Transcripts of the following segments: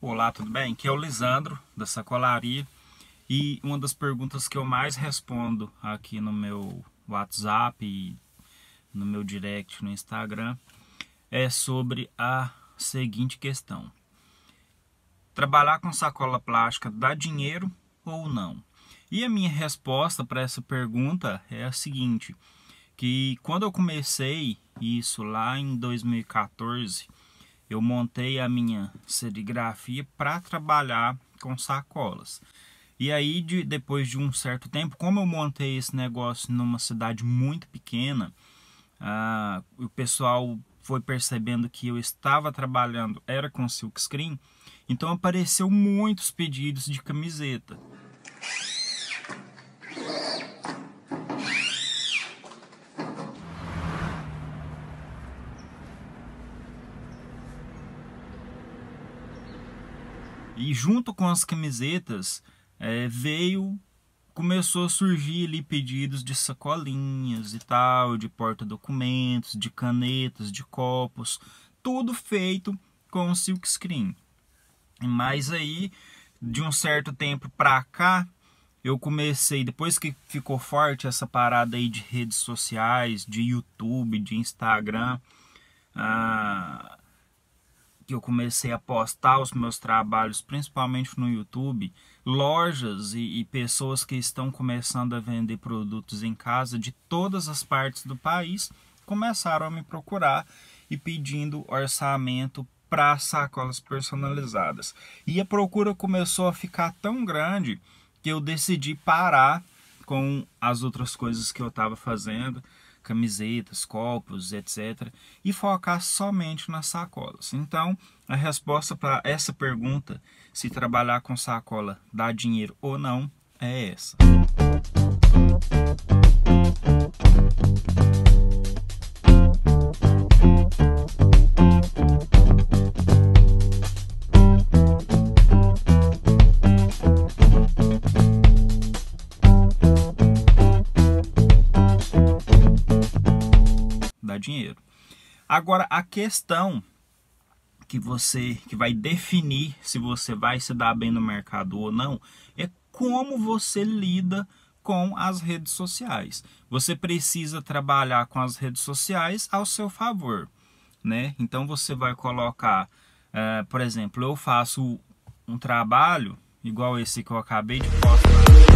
Olá, tudo bem? Aqui é o Lisandro, da Sacolaria. E uma das perguntas que eu mais respondo aqui no meu WhatsApp e no meu direct no Instagram é sobre a seguinte questão: Trabalhar com sacola plástica dá dinheiro ou não? E a minha resposta para essa pergunta é a seguinte: que quando eu comecei isso lá em 2014 eu montei a minha serigrafia para trabalhar com sacolas. E aí, de, depois de um certo tempo, como eu montei esse negócio numa cidade muito pequena, ah, o pessoal foi percebendo que eu estava trabalhando era com silkscreen, então apareceu muitos pedidos de camiseta. E junto com as camisetas é, veio, começou a surgir ali pedidos de sacolinhas e tal, de porta-documentos, de canetas, de copos, tudo feito com silkscreen. Mas aí, de um certo tempo pra cá, eu comecei, depois que ficou forte essa parada aí de redes sociais, de YouTube, de Instagram, ah, que eu comecei a postar os meus trabalhos, principalmente no YouTube, lojas e, e, pessoas que estão começando a vender produtos em casa de todas as partes do país começaram a me procurar e pedindo orçamento para sacolas personalizadas. E a procura começou a ficar tão grande que eu decidi parar com as outras coisas que eu estava fazendo camisetas, copos, etc., e focar somente nas sacolas. Então, a resposta para essa pergunta, se trabalhar com sacola dá dinheiro ou não, é essa. ganhar dinheiro. Agora, a questão que você que vai definir se você vai se dar bem no mercado ou não é como você lida com as redes sociais. Você precisa trabalhar com as redes sociais ao seu favor, né? Então você vai colocar, uh, por exemplo, eu faço um trabalho igual esse que eu acabei de postar.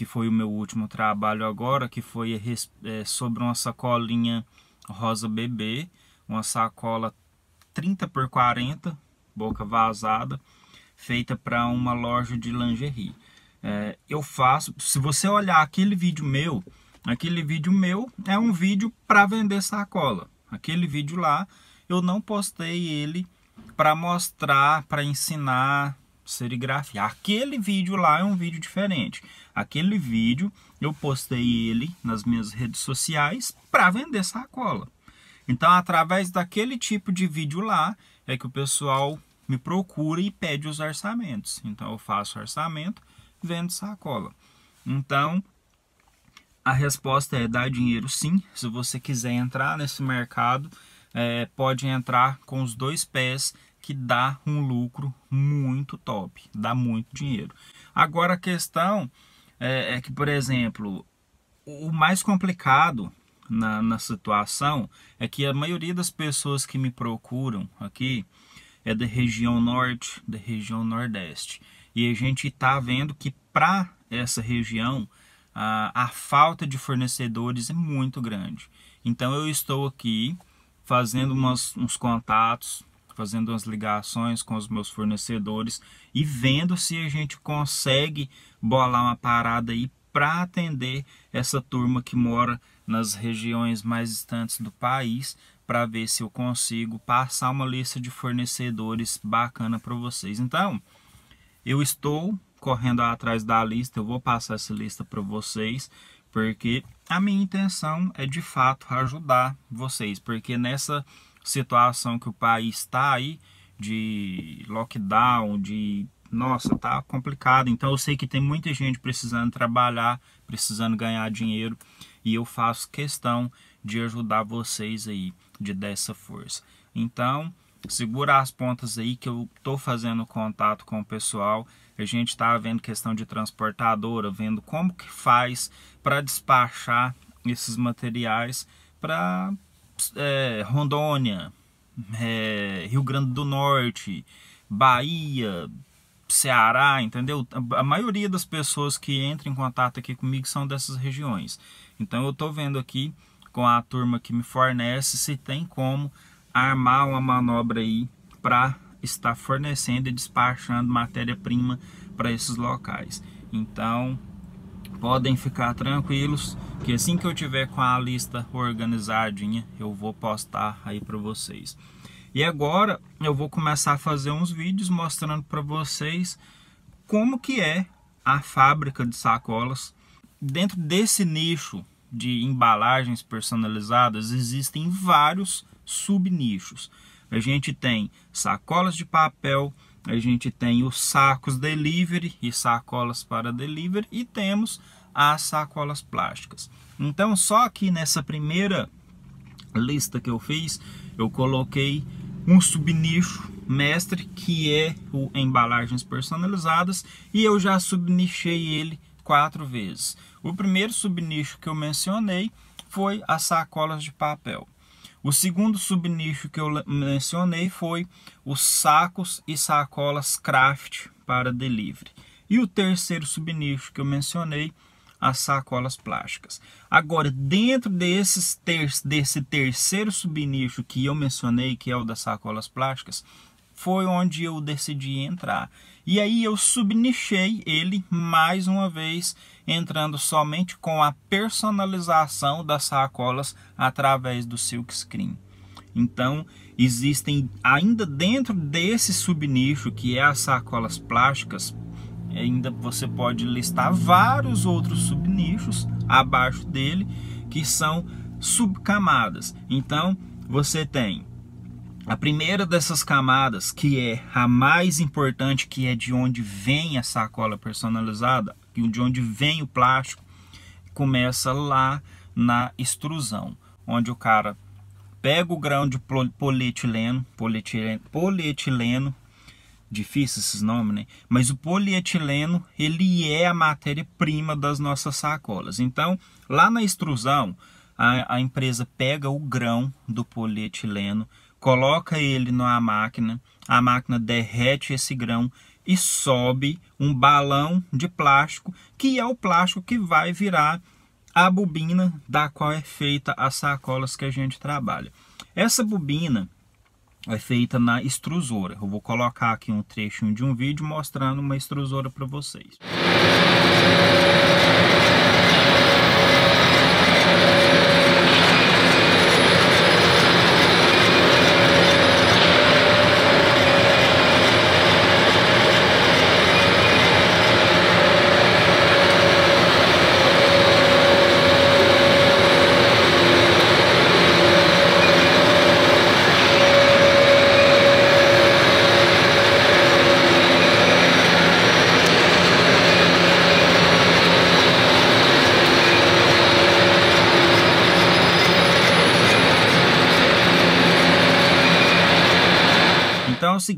que foi o meu último trabalho agora, que foi é, sobre uma sacolinha rosa bebê, uma sacola 30 por 40, boca vazada, feita para uma loja de lingerie. É, eu faço, se você olhar aquele vídeo meu, aquele vídeo meu é um vídeo para vender sacola. Aquele vídeo lá, eu não postei ele para mostrar, para ensinar serigrafia. Aquele vídeo lá é um vídeo diferente. Aquele vídeo eu postei ele nas minhas redes sociais para vender sacola. Então, através daquele tipo de vídeo lá, é que o pessoal me procura e pede os orçamentos. Então, eu faço orçamento, vendo sacola. Então, a resposta é dar dinheiro sim. Se você quiser entrar nesse mercado, é, pode entrar com os dois pés que dá um lucro muito top, dá muito dinheiro. Agora a questão é, é que, por exemplo, o mais complicado na, na, situação é que a maioria das pessoas que me procuram aqui é da região norte, da região nordeste. E a gente está vendo que para essa região a, a falta de fornecedores é muito grande. Então eu estou aqui fazendo umas, uns contatos, fazendo as ligações com os meus fornecedores e vendo se a gente consegue bolar uma parada aí para atender essa turma que mora nas regiões mais distantes do país, para ver se eu consigo passar uma lista de fornecedores bacana para vocês. Então, eu estou correndo atrás da lista, eu vou passar essa lista para vocês, porque a minha intenção é de fato ajudar vocês, porque nessa situação que o país está aí, de lockdown, de nossa, tá complicado. Então eu sei que tem muita gente precisando trabalhar, precisando ganhar dinheiro, e eu faço questão de ajudar vocês aí, de dessa força. Então, segura as pontas aí que eu tô fazendo contato com o pessoal. A gente tá vendo questão de transportadora, vendo como que faz para despachar esses materiais para é, Rondônia, é, Rio Grande do Norte, Bahia, Ceará, entendeu? A maioria das pessoas que entram em contato aqui comigo são dessas regiões. Então eu estou vendo aqui com a turma que me fornece se tem como armar uma manobra aí para estar fornecendo e despachando matéria-prima para esses locais. Então, podem ficar tranquilos que assim que eu tiver com a lista organizadinha, eu vou postar aí para vocês. E agora eu vou começar a fazer uns vídeos mostrando para vocês como que é a fábrica de sacolas. Dentro desse nicho de embalagens personalizadas, existem vários subnichos. A gente tem sacolas de papel, a gente tem os sacos delivery e sacolas para delivery e temos as sacolas plásticas. Então, só aqui nessa primeira lista que eu fiz, eu coloquei um subnicho mestre que é o embalagens personalizadas e eu já subnichei ele quatro vezes. O primeiro subnicho que eu mencionei foi as sacolas de papel. O segundo subnicho que eu mencionei foi os sacos e sacolas craft para delivery. E o terceiro subnicho que eu mencionei, as sacolas plásticas. Agora, dentro desses ter desse terceiro subnicho que eu mencionei, que é o das sacolas plásticas, foi onde eu decidi entrar. E aí eu subnichei ele mais uma vez entrando somente com a personalização das sacolas através do silk screen. Então, existem ainda dentro desse subnicho que é as sacolas plásticas, ainda você pode listar vários outros subnichos abaixo dele que são subcamadas. Então, você tem a primeira dessas camadas, que é a mais importante, que é de onde vem a sacola personalizada, de onde vem o plástico, começa lá na extrusão, onde o cara pega o grão de polietileno, polietileno, polietileno difícil esses nomes, né? Mas o polietileno, ele é a matéria-prima das nossas sacolas. Então, lá na extrusão, a, a, empresa pega o grão do polietileno, coloca ele na máquina, a máquina derrete esse grão, e sobe um balão de plástico, que é o plástico que vai virar a bobina da qual é feita as sacolas que a gente trabalha. Essa bobina é feita na extrusora. Eu vou colocar aqui um trecho de um vídeo mostrando uma extrusora para vocês.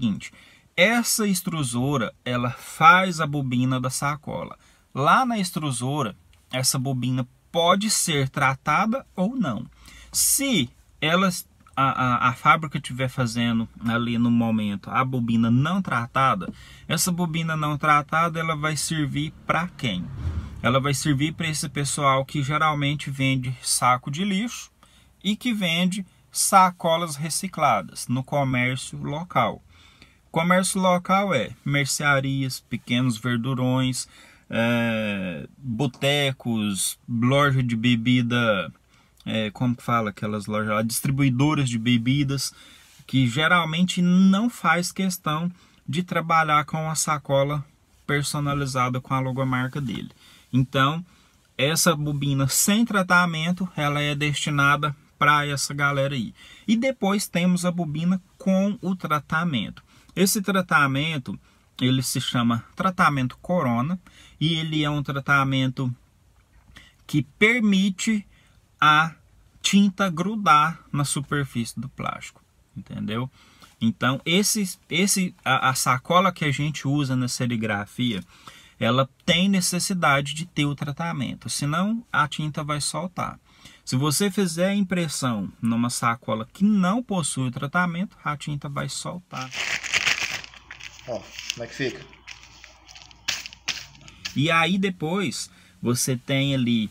seguinte, essa extrusora, ela faz a bobina da sacola. Lá na extrusora, essa bobina pode ser tratada ou não. Se ela, a, a, a fábrica estiver fazendo ali no momento a bobina não tratada, essa bobina não tratada ela vai servir para quem? Ela vai servir para esse pessoal que geralmente vende saco de lixo e que vende sacolas recicladas no comércio local. Comércio local é mercearias, pequenos verdurões, é, botecos, loja de bebida, é, como que fala aquelas lojas distribuidoras de bebidas, que geralmente não faz questão de trabalhar com a sacola personalizada com a logomarca dele. Então, essa bobina sem tratamento, ela é destinada para essa galera aí. E depois temos a bobina com o tratamento. Esse tratamento, ele se chama tratamento corona e ele é um tratamento que permite a tinta grudar na superfície do plástico, entendeu? Então, esse, esse, a, a, sacola que a gente usa na serigrafia, ela tem necessidade de ter o tratamento, senão a tinta vai soltar. Se você fizer a impressão numa sacola que não possui o tratamento, a tinta vai soltar. Ó, como é que fica? E aí depois você tem ali,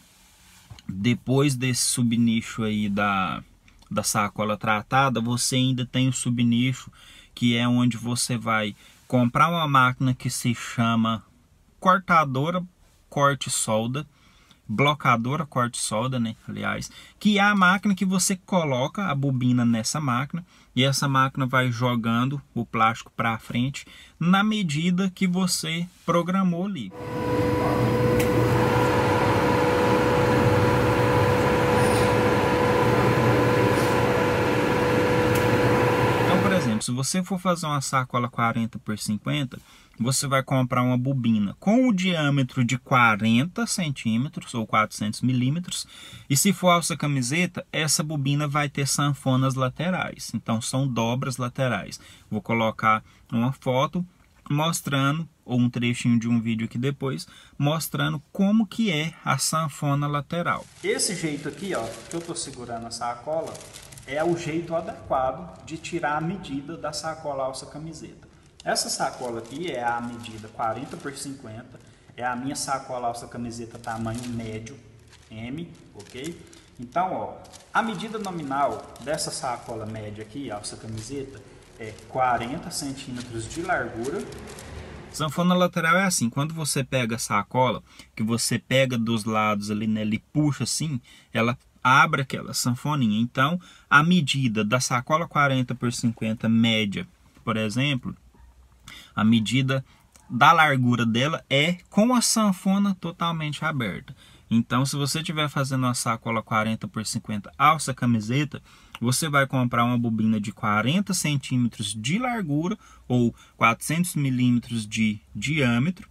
depois desse subnicho aí da, da sacola tratada, você ainda tem o subnicho que é onde você vai comprar uma máquina que se chama cortadora corte solda, blocadora corte solda, né? Aliás, que é a máquina que você coloca a bobina nessa máquina e essa máquina vai jogando o plástico para frente na medida que você programou ali. se você for fazer uma sacola 40 por 50, você vai comprar uma bobina com o diâmetro de 40 centímetros ou 400 milímetros. E se for alça camiseta, essa bobina vai ter sanfonas laterais. Então são dobras laterais. Vou colocar uma foto mostrando ou um trechinho de um vídeo aqui depois mostrando como que é a sanfona lateral. Esse jeito aqui, ó, que eu tô segurando a sacola, é o jeito adequado de tirar a medida da sacola alça camiseta. Essa sacola aqui é a medida 40 por 50, é a minha sacola alça camiseta tamanho médio M, ok? Então, ó, a medida nominal dessa sacola média aqui, alça camiseta, é 40 centímetros de largura. Sanfona lateral é assim, quando você pega a sacola, que você pega dos lados ali, né, ele puxa assim, ela abra aquela sanfoninha. Então, a medida da sacola 40 por 50 média, por exemplo, a medida da largura dela é com a sanfona totalmente aberta. Então, se você estiver fazendo uma sacola 40 por 50 alça camiseta, você vai comprar uma bobina de 40 centímetros de largura ou 400 milímetros de diâmetro.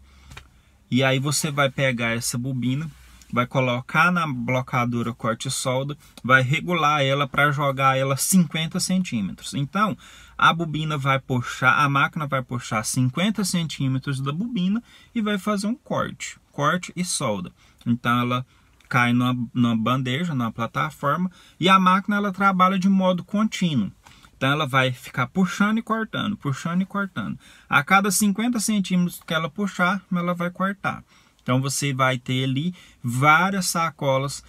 E aí você vai pegar essa bobina vai colocar na blocadora solda, vai regular ela para jogar ela 50 centímetros. Então, a bobina vai puxar, a máquina vai puxar 50 centímetros da bobina e vai fazer um corte, corte e solda. Então, ela cai numa, numa bandeja, numa plataforma, e a máquina ela trabalha de modo contínuo. Então ela vai ficar puxando e cortando, puxando e cortando. A cada 50 centímetros que ela puxar, ela vai cortar. Então você vai ter ali várias sacolas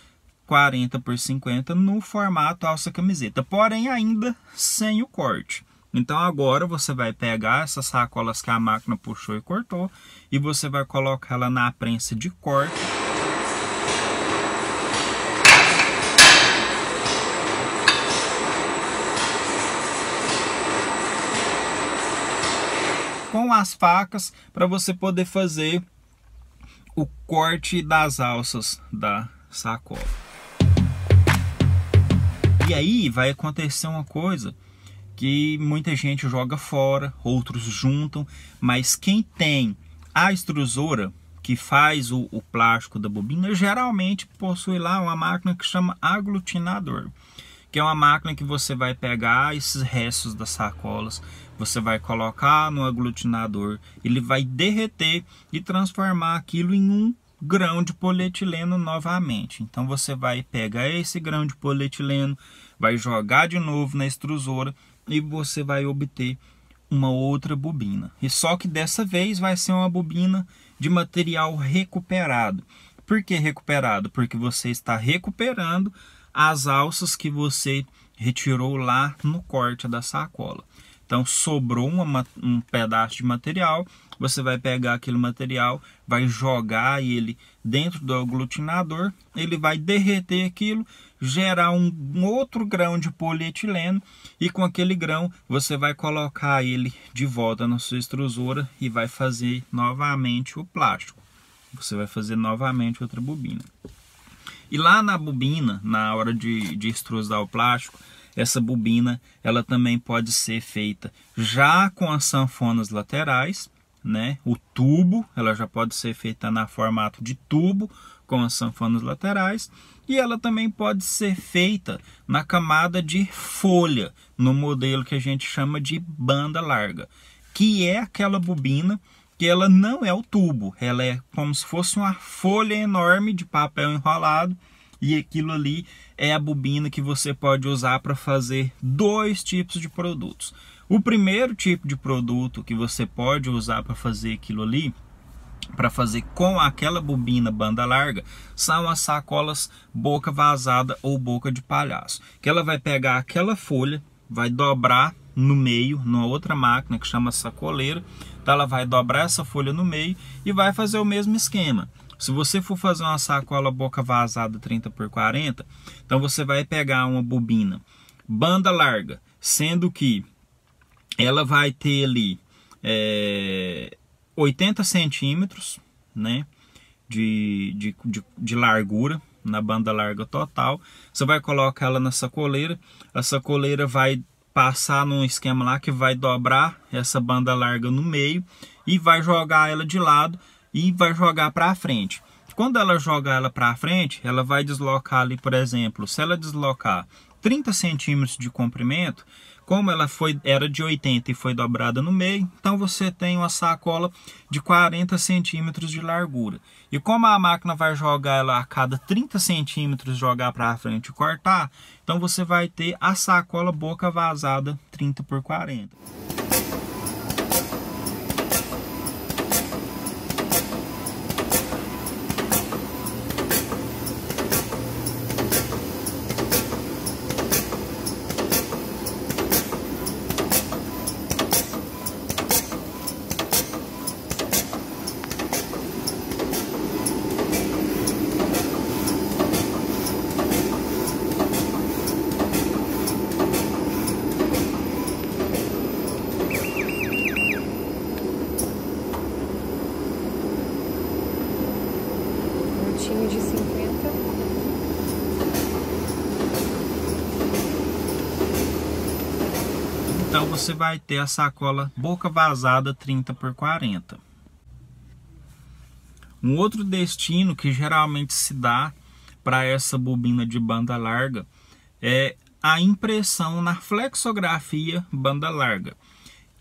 40 por 50 no formato alça camiseta, porém ainda sem o corte. Então agora você vai pegar essas sacolas que a máquina puxou e cortou e você vai colocar ela na prensa de corte. Com as facas para você poder fazer o corte das alças da sacola. E aí vai acontecer uma coisa que muita gente joga fora, outros juntam, mas quem tem a extrusora que faz o, o plástico da bobina geralmente possui lá uma máquina que chama aglutinador que é uma máquina que você vai pegar esses restos das sacolas, você vai colocar no aglutinador, ele vai derreter e transformar aquilo em um grão de polietileno novamente. Então você vai pegar esse grão de polietileno, vai jogar de novo na extrusora e você vai obter uma outra bobina. E só que dessa vez vai ser uma bobina de material recuperado. Por que recuperado? Porque você está recuperando as alças que você retirou lá no corte da sacola. Então sobrou uma, um pedaço de material, você vai pegar aquele material, vai jogar ele dentro do aglutinador, ele vai derreter aquilo, gerar um, um outro grão de polietileno e com aquele grão você vai colocar ele de volta na sua extrusora e vai fazer novamente o plástico. Você vai fazer novamente outra bobina. E lá na bobina, na hora de, de extrusar o plástico, essa bobina ela também pode ser feita já com as sanfonas laterais, né? O tubo, ela já pode ser feita na formato de tubo com as sanfonas laterais e ela também pode ser feita na camada de folha, no modelo que a gente chama de banda larga, que é aquela bobina porque ela não é o tubo, ela é como se fosse uma folha enorme de papel enrolado e aquilo ali é a bobina que você pode usar para fazer dois tipos de produtos. O primeiro tipo de produto que você pode usar para fazer aquilo ali para fazer com aquela bobina banda larga são as sacolas boca vazada ou boca de palhaço, que ela vai pegar aquela folha vai dobrar no meio, numa outra máquina que chama sacoleira. Tá? Ela vai dobrar essa folha no meio e vai fazer o mesmo esquema. Se você for fazer uma sacola boca vazada 30 por 40, então você vai pegar uma bobina banda larga, sendo que ela vai ter ali é, 80 centímetros né, de, de, de, de largura, na banda larga total. Você vai colocar ela na sacoleira, a sacoleira vai passar num esquema lá que vai dobrar essa banda larga no meio e vai jogar ela de lado e vai jogar para frente. Quando ela jogar ela para frente, ela vai deslocar ali, por exemplo, se ela deslocar 30 centímetros de comprimento, como ela foi era de 80 e foi dobrada no meio, então você tem uma sacola de 40 centímetros de largura. E como a máquina vai jogar ela a cada 30 centímetros, jogar para frente e cortar, então você vai ter a sacola boca vazada 30 por 40. você vai ter a sacola boca vazada 30 por 40. Um outro destino que geralmente se dá para essa bobina de banda larga é a impressão na flexografia banda larga.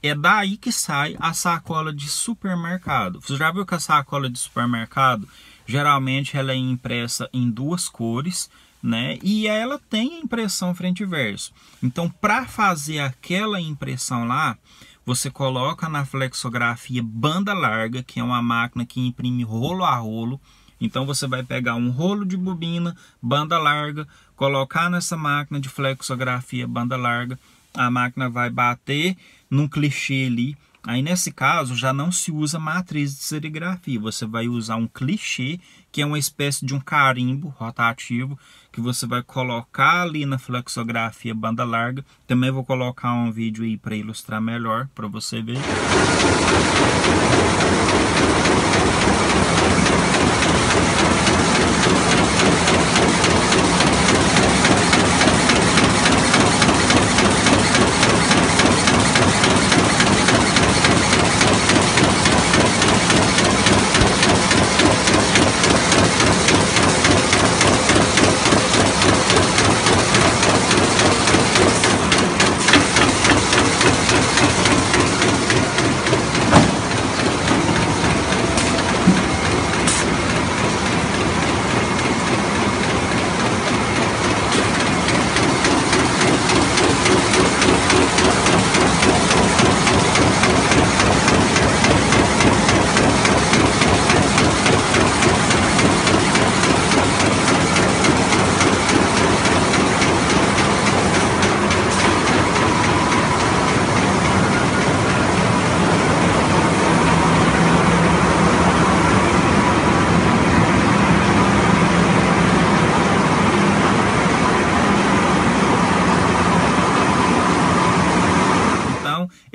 É daí que sai a sacola de supermercado. Você já viu que a sacola de supermercado geralmente ela é impressa em duas cores, né? E ela tem impressão frente e verso. Então, para fazer aquela impressão lá, você coloca na flexografia banda larga, que é uma máquina que imprime rolo a rolo. Então você vai pegar um rolo de bobina, banda larga, colocar nessa máquina de flexografia banda larga, a máquina vai bater num clichê ali Aí nesse caso já não se usa matriz de serigrafia, você vai usar um clichê, que é uma espécie de um carimbo rotativo que você vai colocar ali na flexografia banda larga. Também vou colocar um vídeo aí para ilustrar melhor para você ver. よし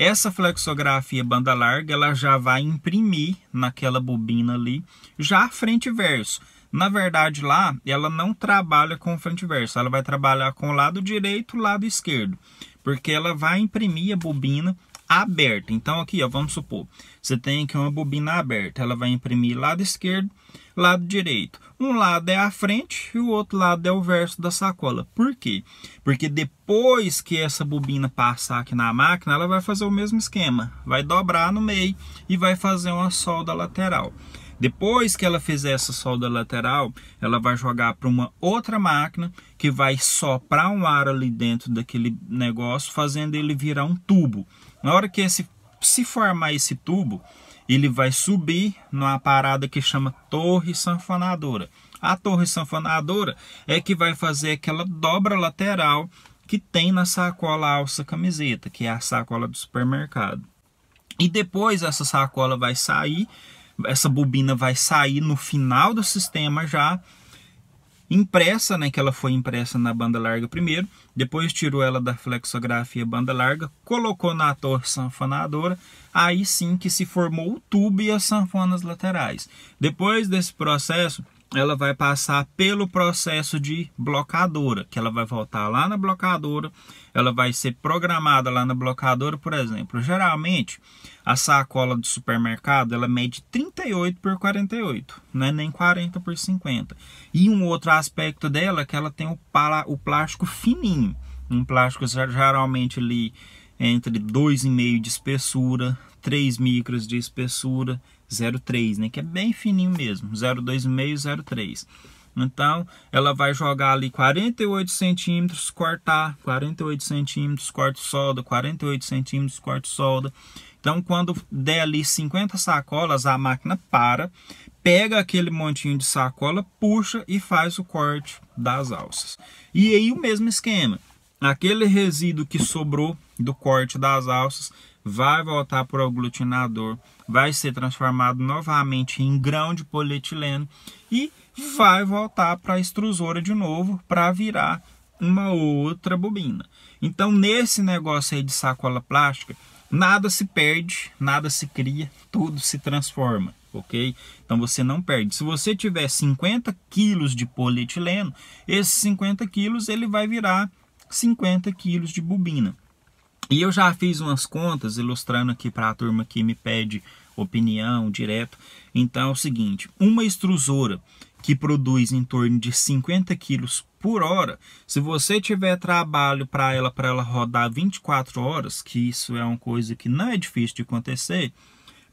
Essa flexografia banda larga, ela já vai imprimir naquela bobina ali, já frente e verso. Na verdade, lá, ela não trabalha com frente e verso, ela vai trabalhar com lado direito lado esquerdo, porque ela vai imprimir a bobina aberta. Então, aqui, ó, vamos supor, você tem aqui uma bobina aberta, ela vai imprimir lado esquerdo, lado direito. Um lado é a frente e o outro lado é o verso da sacola. Por quê? Porque depois que essa bobina passar aqui na máquina, ela vai fazer o mesmo esquema. Vai dobrar no meio e vai fazer uma solda lateral. Depois que ela fizer essa solda lateral, ela vai jogar para uma outra máquina que vai soprar um ar ali dentro daquele negócio, fazendo ele virar um tubo. Na hora que esse, se formar esse tubo, ele vai subir numa parada que chama torre sanfonadora. A torre sanfonadora é que vai fazer aquela dobra lateral que tem na sacola alça camiseta, que é a sacola do supermercado. E depois essa sacola vai sair, essa bobina vai sair no final do sistema já impressa, né, que ela foi impressa na banda larga primeiro, depois tirou ela da flexografia banda larga, colocou na torre sanfonadora, aí sim que se formou o tubo e as sanfonas laterais. Depois desse processo, ela vai passar pelo processo de blocadora, que ela vai voltar lá na blocadora, ela vai ser programada lá na blocadora, por exemplo. Geralmente, a sacola do supermercado, ela mede 38 por 48, não é nem 40 por 50. E um outro aspecto dela é que ela tem o, o plástico fininho, um plástico geralmente ali entre 2,5 de espessura, 3 micras de espessura, 0,3, né? Que é bem fininho mesmo, 0,2,5, 0,3. Então, ela vai jogar ali 48 centímetros, cortar 48 centímetros, corte solda, 48 centímetros, corte solda. Então, quando der ali 50 sacolas, a máquina para, pega aquele montinho de sacola, puxa e faz o corte das alças. E aí o mesmo esquema. Aquele resíduo que sobrou do corte das alças, vai voltar para o aglutinador, vai ser transformado novamente em grão de polietileno e vai voltar para a extrusora de novo para virar uma outra bobina. Então, nesse negócio aí de sacola plástica, nada se perde, nada se cria, tudo se transforma, ok? Então você não perde. Se você tiver 50 quilos de polietileno, esses 50 quilos ele vai virar 50 quilos de bobina. E eu já fiz umas contas ilustrando aqui para a turma que me pede opinião direto. Então é o seguinte, uma extrusora que produz em torno de 50 quilos por hora, se você tiver trabalho para ela, para ela rodar 24 horas, que isso é uma coisa que não é difícil de acontecer,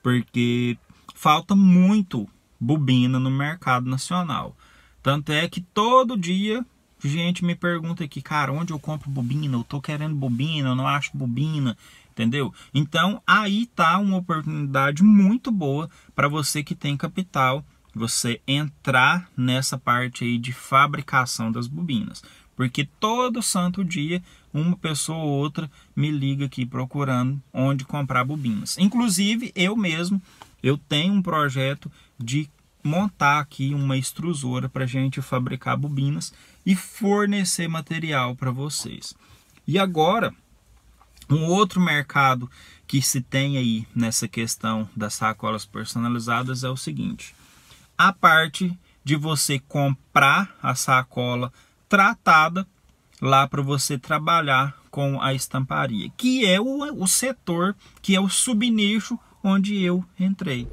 porque falta muito bobina no mercado nacional. Tanto é que todo dia Gente me pergunta aqui, cara, onde eu compro bobina? Eu tô querendo bobina, eu não acho bobina, entendeu? Então aí tá uma oportunidade muito boa para você que tem capital, você entrar nessa parte aí de fabricação das bobinas. Porque todo santo dia uma pessoa ou outra me liga aqui procurando onde comprar bobinas. Inclusive eu mesmo, eu tenho um projeto de montar aqui uma extrusora para gente fabricar bobinas e fornecer material para vocês. E agora, um outro mercado que se tem aí nessa questão das sacolas personalizadas é o seguinte: a parte de você comprar a sacola tratada lá para você trabalhar com a estamparia, que é o, o setor, que é o subnicho onde eu entrei.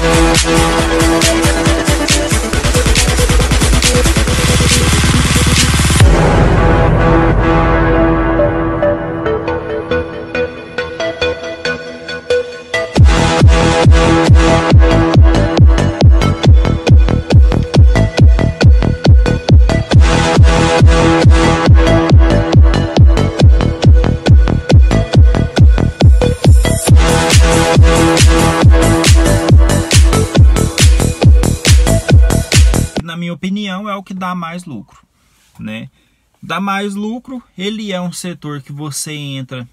We'll que dá mais lucro, né? Dá mais lucro, ele é um setor que você entra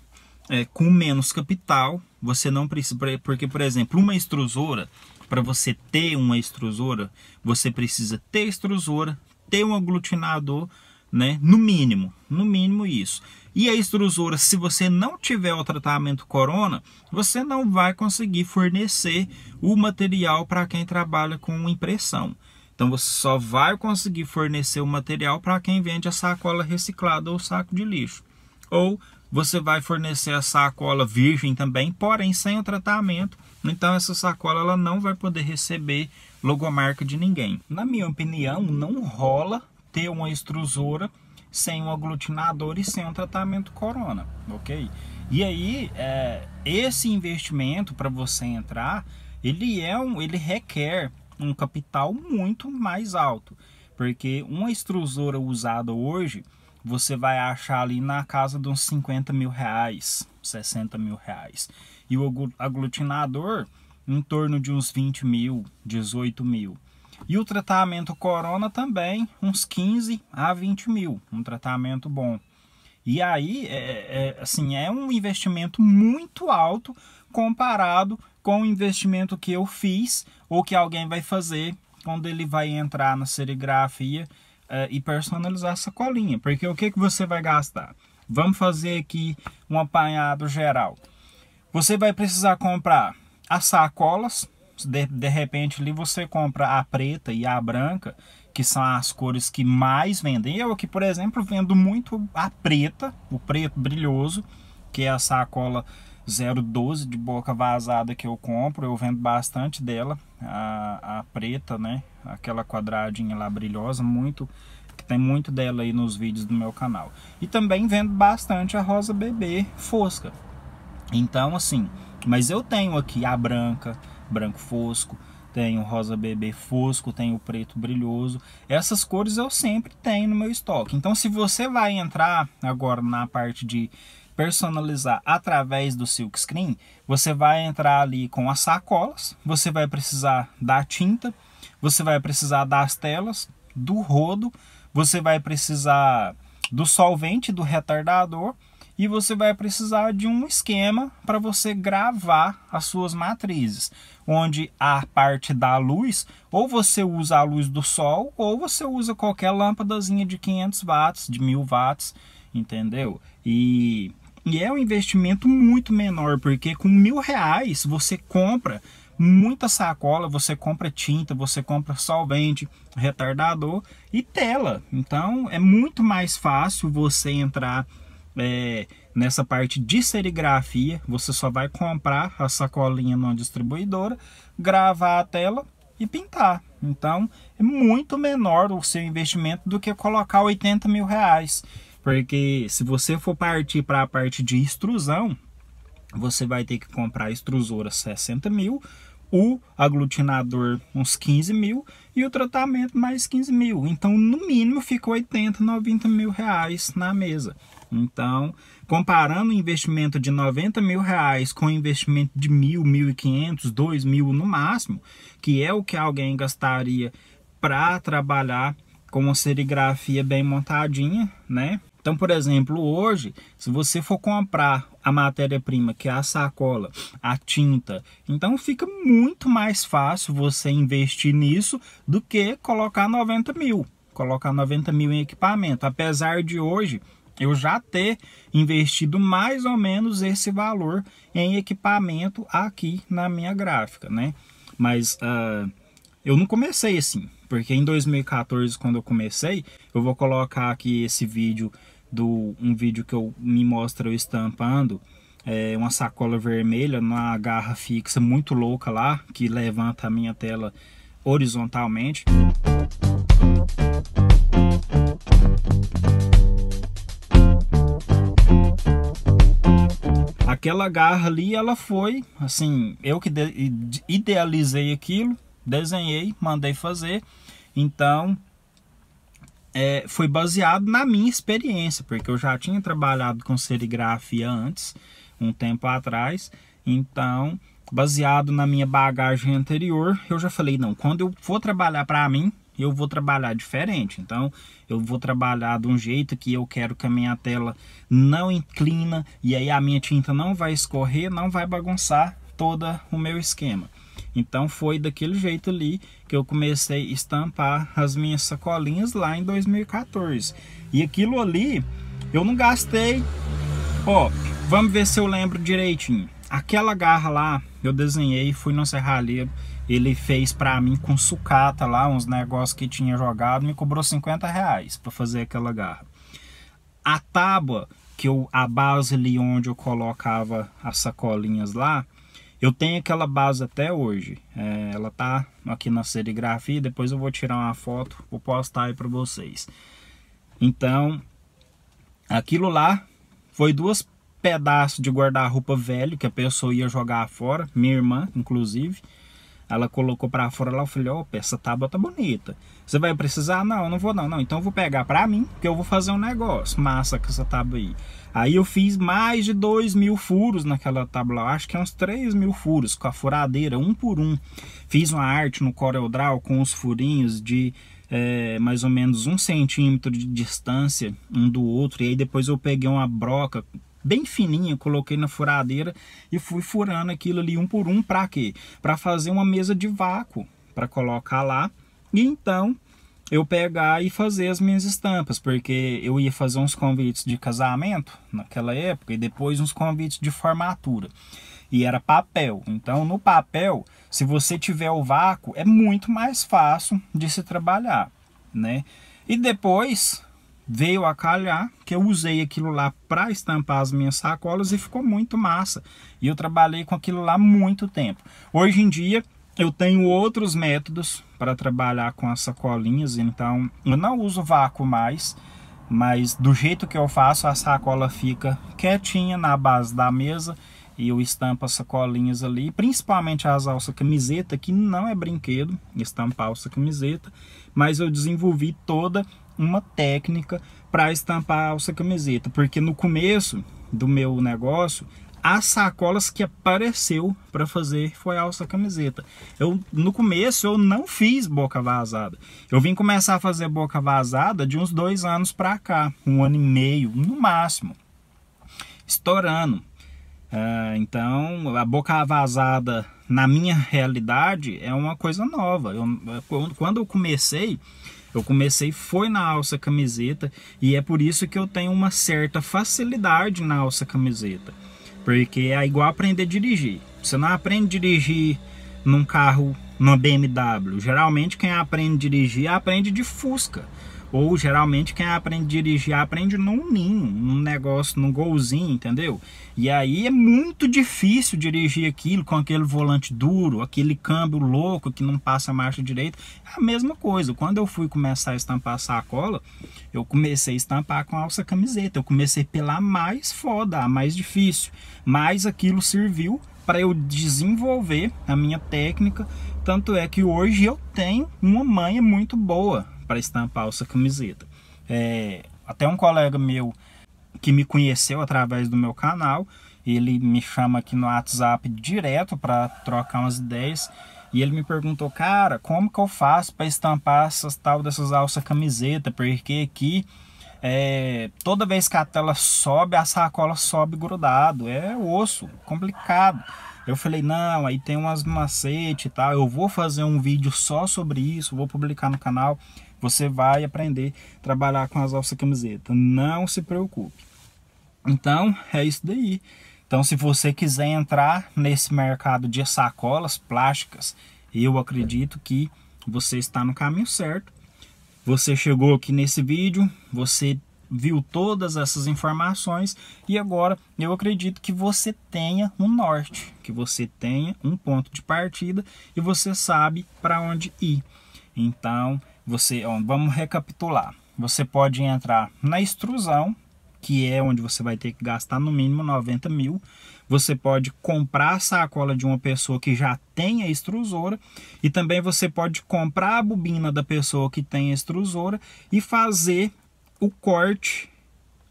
é, com menos capital, você não precisa, porque por exemplo, uma extrusora, para você ter uma extrusora, você precisa ter extrusora, ter um aglutinador, né? No mínimo, no mínimo isso. E a extrusora, se você não tiver o tratamento corona, você não vai conseguir fornecer o material para quem trabalha com impressão. Então você só vai conseguir fornecer o material para quem vende a sacola reciclada ou saco de lixo. Ou você vai fornecer a sacola virgem também, porém sem o tratamento. Então essa sacola ela não vai poder receber logomarca de ninguém. Na minha opinião, não rola ter uma extrusora sem um aglutinador e sem um tratamento corona, ok? E aí, é, esse investimento para você entrar, ele é um, ele requer um capital muito mais alto, porque uma extrusora usada hoje você vai achar ali na casa de uns 50 mil reais, 60 mil reais, e o aglutinador em torno de uns 20 mil, 18 mil. E o tratamento corona também, uns 15 a 20 mil, um tratamento bom. E aí, é, é, é, assim, é um investimento muito alto comparado com o investimento que eu fiz ou que alguém vai fazer quando ele vai entrar na serigrafia uh, e personalizar essa colinha. Porque o que, que você vai gastar? Vamos fazer aqui um apanhado geral. Você vai precisar comprar as sacolas. De, de repente ali você compra a preta e a branca, que são as cores que mais vendem. Eu aqui, por exemplo, vendo muito a preta, o preto brilhoso, que é a sacola 012 de boca vazada que eu compro, eu vendo bastante dela, a, a preta, né? Aquela quadradinha lá brilhosa, muito que tem muito dela aí nos vídeos do meu canal. E também vendo bastante a rosa bebê fosca. Então, assim, mas eu tenho aqui a branca, branco fosco, tenho rosa bebê fosco, tenho preto brilhoso. Essas cores eu sempre tenho no meu estoque. Então, se você vai entrar agora na parte de personalizar através do silk screen, você vai entrar ali com as sacolas, você vai precisar da tinta, você vai precisar das telas, do rodo, você vai precisar do solvente, do retardador e você vai precisar de um esquema para você gravar as suas matrizes, onde a parte da luz, ou você usa a luz do sol, ou você usa qualquer lâmpadazinha de 500 watts, de 1000 watts, entendeu? E e é um investimento muito menor, porque com mil reais você compra muita sacola, você compra tinta, você compra solvente, retardador e tela. Então é muito mais fácil você entrar é, nessa parte de serigrafia. Você só vai comprar a sacolinha numa distribuidora, gravar a tela e pintar. Então é muito menor o seu investimento do que colocar 80 mil reais. Porque se você for partir para a parte de extrusão, você vai ter que comprar a extrusora 60 mil, o aglutinador uns 15 mil e o tratamento mais 15 mil. Então, no mínimo, ficou 80, 90 mil reais na mesa. Então, comparando o investimento de 90 mil reais com o investimento de mil, 1.500, dois mil no máximo, que é o que alguém gastaria para trabalhar com uma serigrafia bem montadinha, né? Então, por exemplo, hoje, se você for comprar a matéria-prima, que é a sacola, a tinta, então fica muito mais fácil você investir nisso do que colocar 90 mil. Colocar 90 mil em equipamento. Apesar de hoje eu já ter investido mais ou menos esse valor em equipamento aqui na minha gráfica, né? Mas uh, eu não comecei assim, porque em 2014, quando eu comecei, eu vou colocar aqui esse vídeo do um vídeo que eu me mostra eu estampando é, uma sacola vermelha na garra fixa muito louca lá que levanta a minha tela horizontalmente. Aquela garra ali, ela foi, assim, eu que idealizei aquilo, desenhei, mandei fazer. Então, é, foi baseado na minha experiência, porque eu já tinha trabalhado com serigrafia antes, um tempo atrás, então, baseado na minha bagagem anterior, eu já falei: não, quando eu for trabalhar para mim, eu vou trabalhar diferente. Então, eu vou trabalhar de um jeito que eu quero que a minha tela não inclina e aí a minha tinta não vai escorrer, não vai bagunçar todo o meu esquema. Então, foi daquele jeito ali que eu comecei a estampar as minhas sacolinhas lá em 2014. E aquilo ali, eu não gastei. Ó, vamos ver se eu lembro direitinho. Aquela garra lá, eu desenhei, fui no serralheiro, ele fez para mim com sucata lá, uns negócios que tinha jogado, me cobrou 50 reais para fazer aquela garra. A tábua, que eu, a base ali onde eu colocava as sacolinhas lá, eu tenho aquela base até hoje. É, ela tá aqui na serigrafia. Depois eu vou tirar uma foto, vou postar aí para vocês. Então, aquilo lá foi duas pedaços de guarda-roupa velho que a pessoa ia jogar fora. Minha irmã, inclusive, ela colocou para fora lá. Eu falei: Ó, essa tábua tá bonita. Você vai precisar? Não, eu não vou, não. não. Então eu vou pegar para mim, porque eu vou fazer um negócio massa com essa tábua aí. Aí eu fiz mais de 2 mil furos naquela tábua, acho que é uns 3 mil furos com a furadeira, um por um. Fiz uma arte no Corel Draw com os furinhos de é, mais ou menos um centímetro de distância um do outro. E aí depois eu peguei uma broca bem fininha, coloquei na furadeira e fui furando aquilo ali um por um para quê? Para fazer uma mesa de vácuo, para colocar lá. E então eu pegar e fazer as minhas estampas, porque eu ia fazer uns convites de casamento naquela época e depois uns convites de formatura. E era papel. Então, no papel, se você tiver o vácuo, é muito mais fácil de se trabalhar, né? E depois veio a calhar que eu usei aquilo lá para estampar as minhas sacolas e ficou muito massa. E eu trabalhei com aquilo lá muito tempo. Hoje em dia, eu tenho outros métodos para trabalhar com as sacolinhas, então eu não uso vácuo mais, mas do jeito que eu faço, a sacola fica quietinha na base da mesa e eu estampo as sacolinhas ali, principalmente as alça camiseta, que não é brinquedo, estampar alça camiseta, mas eu desenvolvi toda uma técnica para estampar alça camiseta, porque no começo do meu negócio as sacolas que apareceu para fazer foi a alça camiseta. Eu no começo eu não fiz boca vazada. Eu vim começar a fazer boca vazada de uns dois anos para cá, um ano e meio no máximo, estourando. Uh, então a boca vazada na minha realidade é uma coisa nova. Eu, eh, quando eu comecei eu comecei foi na alça camiseta e é por isso que eu tenho uma certa facilidade na alça camiseta. Porque é igual aprender a dirigir. Você não aprende a dirigir num carro, numa BMW. Geralmente quem aprende a dirigir aprende de Fusca. Ou geralmente quem aprende a dirigir aprende num ninho, num negócio, num golzinho, entendeu? E aí é muito difícil dirigir aquilo com aquele volante duro, aquele câmbio louco que não passa a marcha direita. É a mesma coisa. Quando eu fui começar a estampar sacola, eu comecei a estampar com alça camiseta. Eu comecei pela mais foda, a mais difícil. Mas aquilo serviu para eu desenvolver a minha técnica. Tanto é que hoje eu tenho uma manha muito boa para estampar essa camiseta. É, até um colega meu que me conheceu através do meu canal, ele me chama aqui no WhatsApp direto para trocar umas ideias. E ele me perguntou, cara, como que eu faço para estampar essas tal dessas alça camiseta? Porque aqui é, toda vez que a tela sobe, a sacola sobe grudado. É osso, complicado. Eu falei, não, aí tem umas macete e tal. Eu vou fazer um vídeo só sobre isso, vou publicar no canal. Você vai aprender a trabalhar com as alças camiseta. Não se preocupe. Então, é isso daí. Então, se você quiser entrar nesse mercado de sacolas plásticas, eu acredito que você está no caminho certo. Você chegou aqui nesse vídeo, você viu todas essas informações e agora eu acredito que você tenha um norte, que você tenha um ponto de partida e você sabe para onde ir. Então, você, ó, vamos recapitular. Você pode entrar na extrusão, que é onde você vai ter que gastar no mínimo 90 mil. Você pode comprar a sacola de uma pessoa que já tem a extrusora e também você pode comprar a bobina da pessoa que tem a extrusora e fazer o corte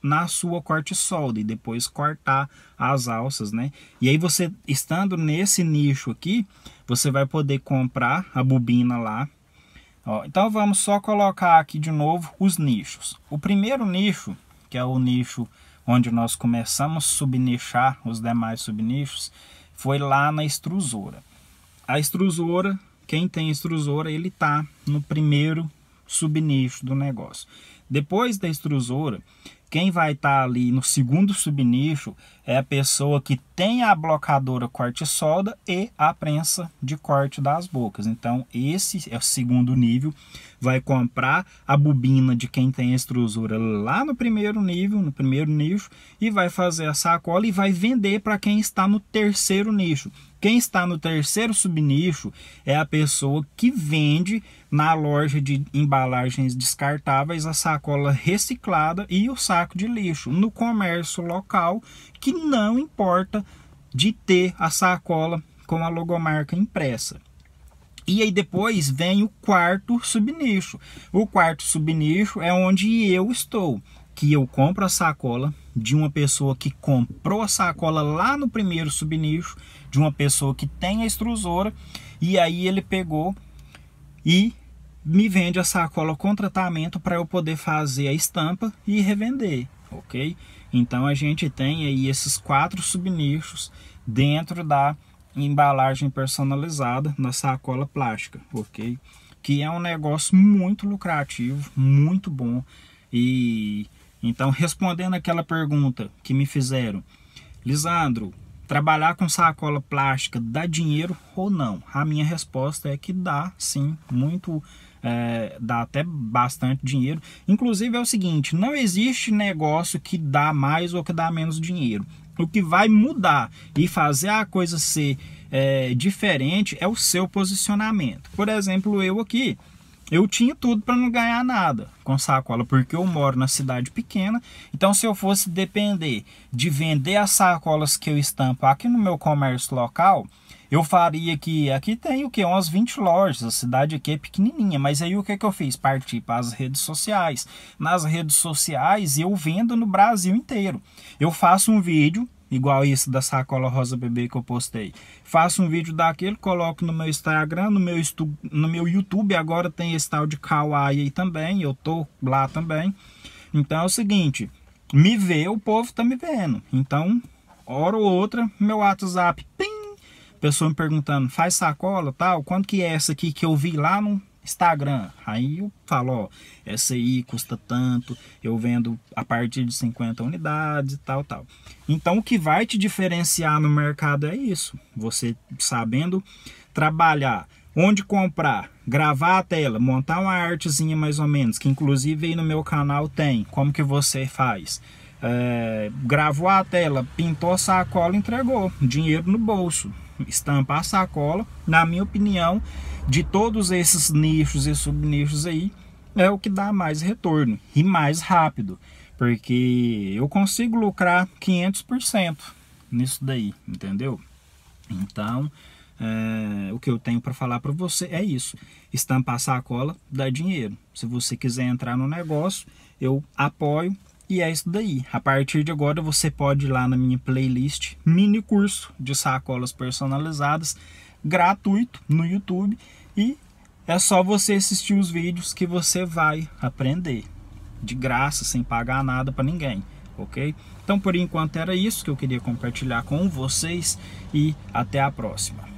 na sua corte solda e depois cortar as alças, né? E aí você estando nesse nicho aqui, você vai poder comprar a bobina lá Ó, então vamos só colocar aqui de novo os nichos. O primeiro nicho, que é o nicho onde nós começamos a subnichar os demais subnichos, foi lá na extrusora. A extrusora, quem tem extrusora, ele está no primeiro subnicho do negócio. Depois da extrusora, quem vai estar tá ali no segundo subnicho é a pessoa que tem a blocadora corte-solda e a prensa de corte das bocas. Então, esse é o segundo nível. Vai comprar a bobina de quem tem a extrusura lá no primeiro nível, no primeiro nicho, e vai fazer a sacola e vai vender para quem está no terceiro nicho. Quem está no terceiro subnicho é a pessoa que vende na loja de embalagens descartáveis a sacola reciclada e o saco de lixo no comércio local, que não importa de ter a sacola com a logomarca impressa. E aí depois vem o quarto subnicho. O quarto subnicho é onde eu estou, que eu compro a sacola de uma pessoa que comprou a sacola lá no primeiro subnicho de uma pessoa que tem a extrusora e aí ele pegou e me vende a sacola com tratamento para eu poder fazer a estampa e revender, ok? Então a gente tem aí esses quatro subnichos dentro da embalagem personalizada na sacola plástica, ok? Que é um negócio muito lucrativo, muito bom. E então respondendo aquela pergunta que me fizeram, Lisandro, Trabalhar com sacola plástica dá dinheiro ou não? A minha resposta é que dá, sim, muito, é, dá até bastante dinheiro. Inclusive é o seguinte, não existe negócio que dá mais ou que dá menos dinheiro. O que vai mudar e fazer a coisa ser é, diferente é o seu posicionamento. Por exemplo, eu aqui, eu tinha tudo para não ganhar nada com sacola, porque eu moro na cidade pequena. Então, se eu fosse depender de vender as sacolas que eu estampo aqui no meu comércio local, eu faria que aqui tem o que? Umas 20 lojas, a cidade aqui é pequenininha, mas aí o que, é que eu fiz? Parti para as redes sociais. Nas redes sociais eu vendo no Brasil inteiro. Eu faço um vídeo igual isso da sacola rosa bebê que eu postei. Faço um vídeo daquele, coloco no meu Instagram, no meu, no meu YouTube, agora tem esse tal de kawaii aí também, eu tô lá também. Então é o seguinte, me vê, o povo tá me vendo. Então, hora ou outra, meu WhatsApp, pim, pessoa me perguntando, faz sacola, tal, quanto que é essa aqui que eu vi lá no Instagram. Aí eu falo, ó, essa aí custa tanto, eu vendo a partir de 50 unidades e tal, tal. Então o que vai te diferenciar no mercado é isso. Você sabendo trabalhar, onde comprar, gravar a tela, montar uma artezinha mais ou menos, que inclusive aí no meu canal tem, como que você faz. É, gravou a tela, pintou a sacola, entregou, dinheiro no bolso estampar a sacola, na minha opinião, de todos esses nichos e subnichos aí, é o que dá mais retorno e mais rápido, porque eu consigo lucrar 500% nisso daí, entendeu? Então, é, o que eu tenho para falar para você é isso: estampar sacola dá dinheiro. Se você quiser entrar no negócio, eu apoio, e é isso daí. A partir de agora você pode ir lá na minha playlist mini curso de sacolas personalizadas gratuito no YouTube e é só você assistir os vídeos que você vai aprender de graça, sem pagar nada para ninguém, OK? Então por enquanto era isso que eu queria compartilhar com vocês e até a próxima.